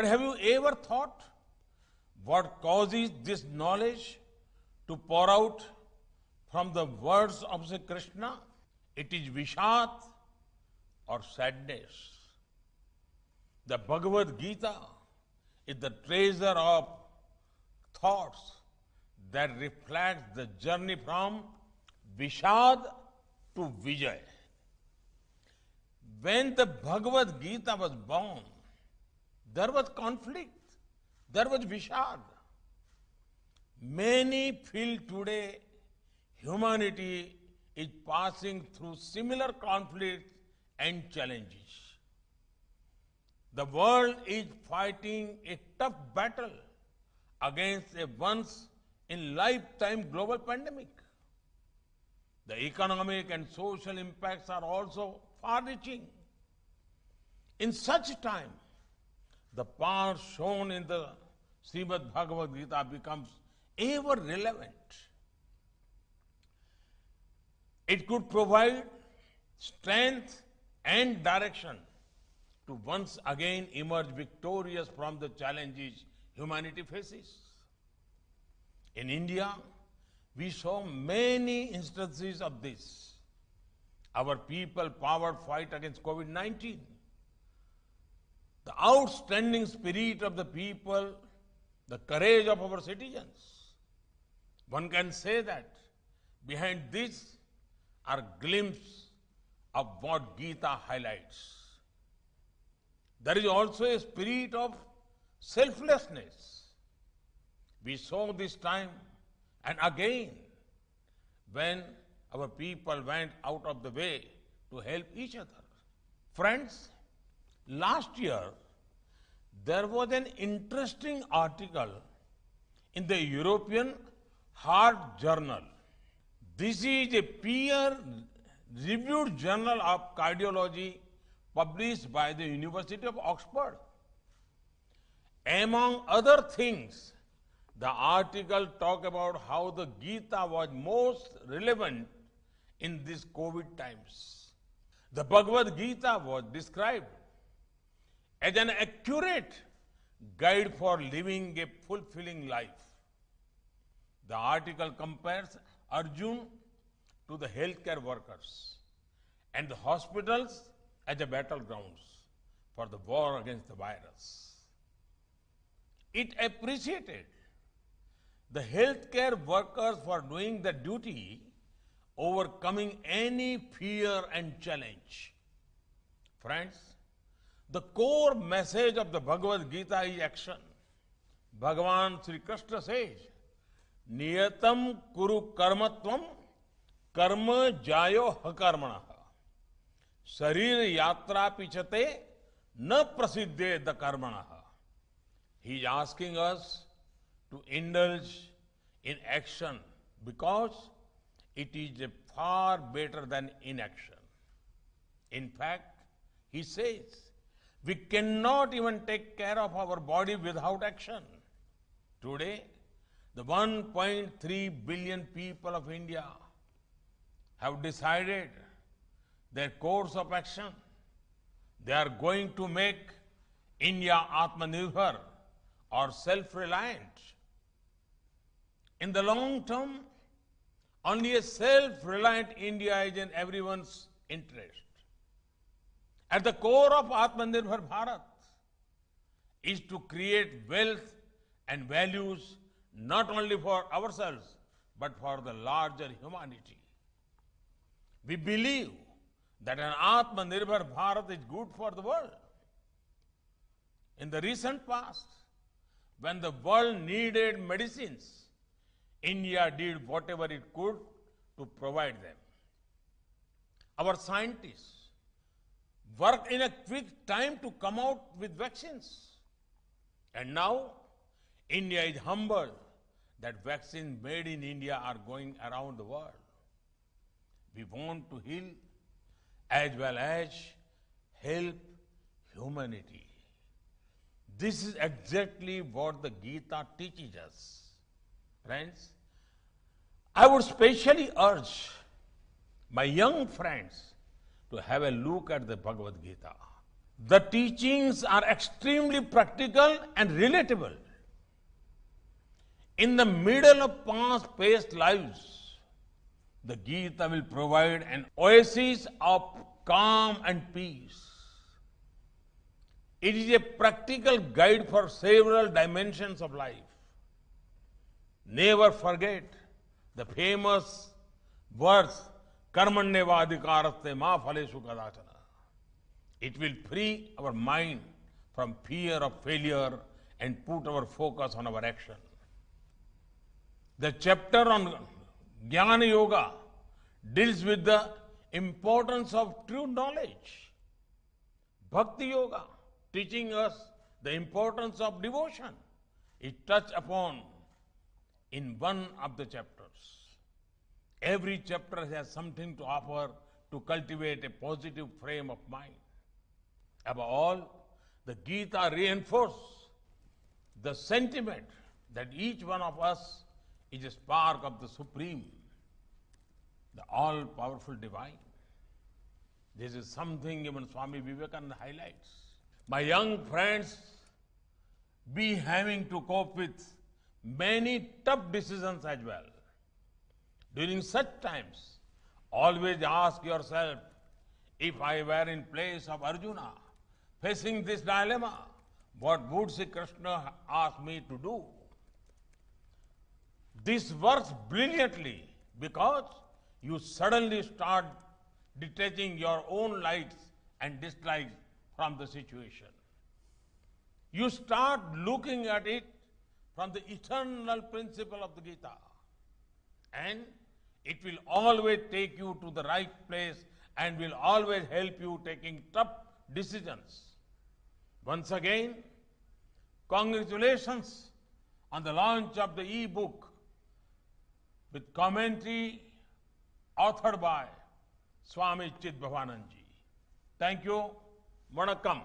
But have you ever thought what causes this knowledge to pour out from the words of Sri Krishna? It is vishad, or sadness. The Bhagavad Gita is the treasure of thoughts that reflects the journey from Vishad to Vijay. When the Bhagavad Gita was born, there was conflict, there was Vishad. Many feel today humanity is passing through similar conflicts and challenges. The world is fighting a tough battle against a once in lifetime global pandemic. The economic and social impacts are also far reaching. In such time, the power shown in the Srimad Bhagavad Gita becomes ever relevant. It could provide strength and direction to once again emerge victorious from the challenges humanity faces. In India, we saw many instances of this. Our people power fight against COVID 19 the outstanding spirit of the people, the courage of our citizens. One can say that behind this are glimpses of what Gita highlights. There is also a spirit of selflessness. We saw this time and again when our people went out of the way to help each other. Friends, Last year, there was an interesting article in the European Heart Journal. This is a peer reviewed journal of cardiology published by the University of Oxford. Among other things, the article talk about how the Gita was most relevant in these COVID times. The Bhagavad Gita was described as an accurate guide for living a fulfilling life. The article compares Arjun to the healthcare workers and the hospitals as the battlegrounds for the war against the virus. It appreciated the healthcare workers for doing the duty, overcoming any fear and challenge. Friends, the core message of the Bhagavad Gita is action Bhagwan Shri Krishna says नियतम कुरु कर्मत्व कर्म जायो हकर्मण शरीर यात्रा पिछते न प्रसिद्धे द कर्मण he is asking us to indulge in action because a far better than inaction in fact he says We cannot even take care of our body without action. Today, the 1.3 billion people of India have decided their course of action. They are going to make India Atmanirbhar or self-reliant. In the long term, only a self-reliant India is in everyone's interest. At the core of Atmanirbhar Bharat is to create wealth and values not only for ourselves but for the larger humanity. We believe that an Atmanirbhar Bharat is good for the world. In the recent past, when the world needed medicines, India did whatever it could to provide them. Our scientists Work in a quick time to come out with vaccines. And now, India is humbled that vaccines made in India are going around the world. We want to heal as well as help humanity. This is exactly what the Gita teaches us. Friends, I would specially urge my young friends to have a look at the Bhagavad Gita. The teachings are extremely practical and relatable. In the middle of past paced lives, the Gita will provide an oasis of calm and peace. It is a practical guide for several dimensions of life. Never forget the famous verse कर्मण्यवाधिकारस्ते मां फलेशु कदाचन It will free our mind from fear of failure and put our focus on our action. The chapter on Jnana Yoga deals with the importance of true knowledge. Bhakti Yoga teaching us the importance of devotion. It touched upon in one of the chapters. Every chapter has something to offer to cultivate a positive frame of mind. Above all, the Gita reinforces the sentiment that each one of us is a spark of the Supreme, the all powerful divine. This is something even Swami Vivekananda highlights. My young friends, be having to cope with many tough decisions as well. During such times, always ask yourself if I were in place of Arjuna, facing this dilemma, what would Sri Krishna ask me to do? This works brilliantly because you suddenly start detaching your own likes and dislikes from the situation. You start looking at it from the eternal principle of the Gita and it will always take you to the right place and will always help you taking tough decisions. Once again, congratulations on the launch of the e-book with commentary authored by Swami Bhavananji. Thank you. Manakam.